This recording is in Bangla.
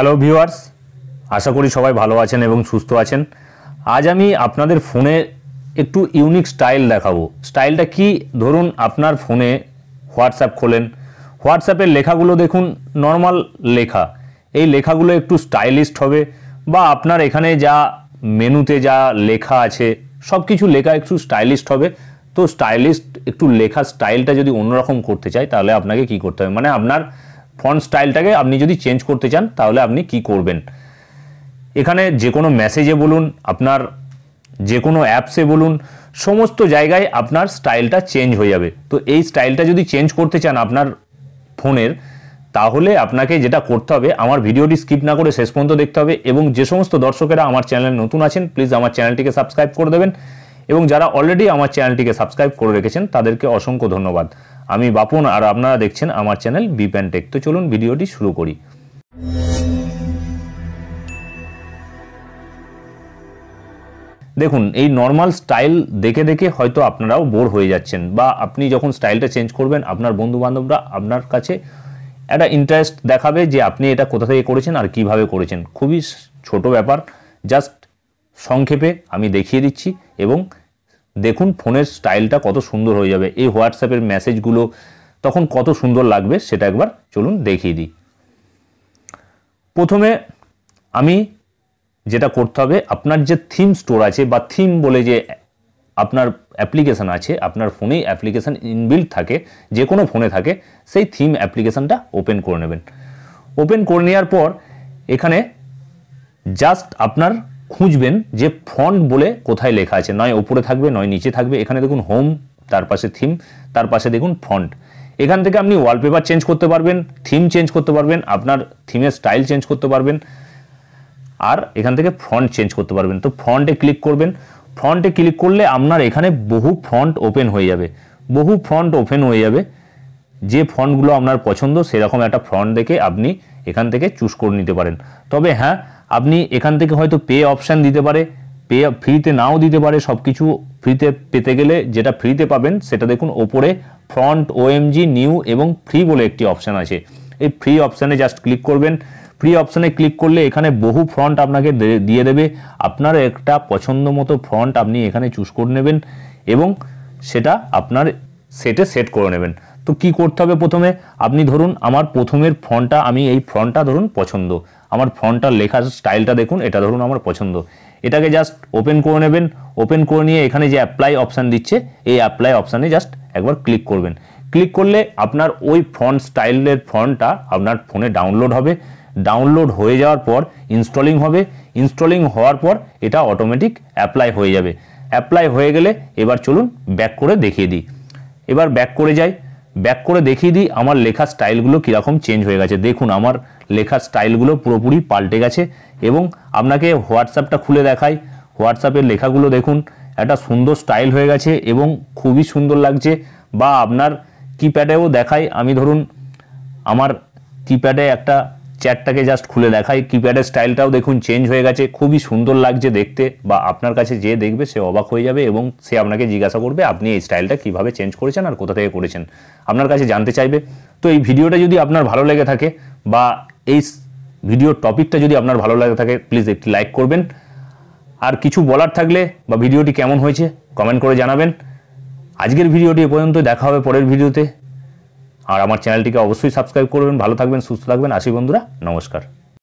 হ্যালো ভিউয়ার্স আশা করি সবাই ভালো আছেন এবং সুস্থ আছেন আজ আমি আপনাদের ফোনে একটু ইউনিক স্টাইল দেখাবো স্টাইলটা কি ধরুন আপনার ফোনে হোয়াটসঅ্যাপ খোলেন হোয়াটসঅ্যাপের লেখাগুলো দেখুন নর্মাল লেখা এই লেখাগুলো একটু স্টাইলিস্ট হবে বা আপনার এখানে যা মেনুতে যা লেখা আছে সব কিছু লেখা একটু স্টাইলিস্ট হবে তো স্টাইলিস্ট একটু লেখা স্টাইলটা যদি অন্যরকম করতে চাই তাহলে আপনাকে কি করতে হবে মানে আপনার ফন্ট স্টাইলটাকে আপনি যদি চেঞ্জ করতে চান তাহলে আপনি কি করবেন এখানে যে কোনো মেসেজে বলুন আপনার যে কোনো অ্যাপসে বলুন সমস্ত জায়গায় আপনার স্টাইলটা চেঞ্জ হয়ে যাবে তো এই স্টাইলটা যদি চেঞ্জ করতে চান আপনার ফোনের তাহলে আপনাকে যেটা করতে হবে আমার ভিডিওটি স্কিপ না করে শেষ পর্যন্ত দেখতে হবে এবং যে সমস্ত দর্শকেরা আমার চ্যানেলে নতুন আছেন প্লিজ আমার চ্যানেলটিকে সাবস্ক্রাইব করে দেবেন এবং যারা অলরেডি আমার চ্যানেলটিকে সাবস্ক্রাইব করে রেখেছেন তাদেরকে অসংখ্য ধন্যবাদ আমি বাপন আর আপনারা দেখছেন আমার চ্যানেল বিপ্যানটেক তো চলুন ভিডিওটি শুরু করি দেখুন এই নর্মাল স্টাইল দেখে দেখে হয়তো আপনারাও বোর হয়ে যাচ্ছেন বা আপনি যখন স্টাইলটা চেঞ্জ করবেন আপনার বন্ধুবান্ধবরা আপনার কাছে একটা ইন্টারেস্ট দেখাবে যে আপনি এটা কোথা থেকে করেছেন আর কিভাবে করেছেন খুবই ছোট ব্যাপার জাস্ট সংক্ষেপে আমি দেখিয়ে দিচ্ছি এবং দেখুন ফোনের স্টাইলটা কত সুন্দর হয়ে যাবে এই হোয়াটসঅ্যাপের মেসেজগুলো তখন কত সুন্দর লাগবে সেটা একবার চলুন দেখিয়ে দিই প্রথমে আমি যেটা করতে হবে আপনার যে থিম স্টোর আছে বা থিম বলে যে আপনার অ্যাপ্লিকেশান আছে আপনার ফোনেই অ্যাপ্লিকেশান ইনবিল্ড থাকে যে কোনো ফোনে থাকে সেই থিম অ্যাপ্লিকেশানটা ওপেন করে নেবেন ওপেন করে নেওয়ার পর এখানে জাস্ট আপনার খুঁজবেন যে ফন্ট বলে কোথায় লেখা আছে নয় ওপরে থাকবে নয় নিচে থাকবে এখানে দেখুন হোম তার পাশে থিম তার পাশে দেখুন ফন্ট এখান থেকে আপনি ওয়ালপেপার চেঞ্জ করতে পারবেন থিম চেঞ্জ করতে পারবেন আপনার থিমের স্টাইল চেঞ্জ করতে পারবেন আর এখান থেকে ফন্ট চেঞ্জ করতে পারবেন তো ফন্টে ক্লিক করবেন ফন্টে ক্লিক করলে আপনার এখানে বহু ফন্ট ওপেন হয়ে যাবে বহু ফন্ট ওপেন হয়ে যাবে যে ফন্টগুলো আপনার পছন্দ সেরকম একটা ফন্ট দেখে আপনি এখান থেকে চুজ করে নিতে পারেন তবে হ্যাঁ আপনি এখান থেকে হয়তো পে অপশান দিতে পারে পে ফ্রিতে নাও দিতে পারে সব কিছু ফ্রিতে পেতে গেলে যেটা ফ্রিতে পাবেন সেটা দেখুন ওপরে ফ্রন্ট ওএমজি নিউ এবং ফ্রি বলে একটি অপশান আছে এই ফ্রি অপশানে জাস্ট ক্লিক করবেন ফ্রি অপশানে ক্লিক করলে এখানে বহু ফ্রন্ট আপনাকে দিয়ে দেবে আপনার একটা পছন্দ মতো ফ্রন্ট আপনি এখানে চুজ করে নেবেন এবং সেটা আপনার সেটে সেট করে নেবেন তো কি করতে হবে প্রথমে আপনি ধরুন আমার প্রথমের ফ্রন্টটা আমি এই ফ্রন্টটা ধরুন পছন্দ আমার ফন্টটা লেখার স্টাইলটা দেখুন এটা ধরুন আমার পছন্দ এটাকে জাস্ট ওপেন করে নেবেন ওপেন করে নিয়ে এখানে যে অ্যাপ্লাই অপশান দিচ্ছে এই অ্যাপ্লাই অপশানে জাস্ট একবার ক্লিক করবেন ক্লিক করলে আপনার ওই ফন্ট স্টাইলের ফন্টটা আপনার ফোনে ডাউনলোড হবে ডাউনলোড হয়ে যাওয়ার পর ইনস্টলিং হবে ইনস্টলিং হওয়ার পর এটা অটোমেটিক অ্যাপ্লাই হয়ে যাবে অ্যাপ্লাই হয়ে গেলে এবার চলুন ব্যাক করে দেখিয়ে দিই এবার ব্যাক করে যাই ব্যাক করে দেখিয়ে দিই আমার লেখা স্টাইলগুলো কীরকম চেঞ্জ হয়ে গেছে দেখুন আমার লেখার স্টাইলগুলো পুরোপুরি পাল্টে গেছে এবং আপনাকে হোয়াটসঅ্যাপটা খুলে দেখাই হোয়াটসঅ্যাপের লেখাগুলো দেখুন একটা সুন্দর স্টাইল হয়ে গেছে এবং খুবই সুন্দর লাগছে বা আপনার কিপ্যাডেও দেখাই আমি ধরুন আমার কিপ্যাডে একটা চ্যাটটাকে জাস্ট খুলে দেখাই কিপ্যাডের স্টাইলটাও দেখুন চেঞ্জ হয়ে গেছে খুবই সুন্দর লাগছে দেখতে বা আপনার কাছে যে দেখবে সে অবাক হয়ে যাবে এবং সে আপনাকে জিজ্ঞাসা করবে আপনি এই স্টাইলটা কিভাবে চেঞ্জ করেছেন আর কোথা থেকে করেছেন আপনার কাছে জানতে চাইবে তো এই ভিডিওটা যদি আপনার ভালো লেগে থাকে বা এই ভিডিও টপিকটা যদি আপনার ভালো লাগে থাকে প্লিজ একটি লাইক করবেন আর কিছু বলার থাকলে বা ভিডিওটি কেমন হয়েছে কমেন্ট করে জানাবেন আজকের ভিডিওটি এ পর্যন্ত দেখা হবে পরের ভিডিওতে আর আমার চ্যানেলটিকে অবশ্যই সাবস্ক্রাইব করবেন ভালো থাকবেন সুস্থ থাকবেন আসি বন্ধুরা নমস্কার